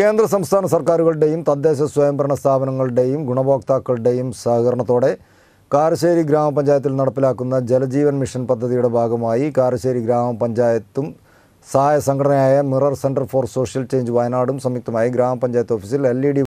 കേന്ദ്ര സംസ്ഥാന സർക്കാരുകളുടെയും തദ്ദേശ സ്വയംഭരണ സ്ഥാപനങ്ങളുടെയും ഗുണഭോക്താക്കളുടെയും സഹകരണത്തോടെ കാരശ്ശേരി ഗ്രാമപഞ്ചായത്തിൽ നടപ്പിലാക്കുന്ന ജലജീവൻ മിഷൻ പദ്ധതിയുടെ ഭാഗമായി കാരശ്ശേരി ഗ്രാമപഞ്ചായത്തും സഹായ സംഘടനയായ mirror centre for social change വയനാടും സംയുക്തമായി ഗ്രാമപഞ്ചായത്ത് ഓഫീസിൽ എൽ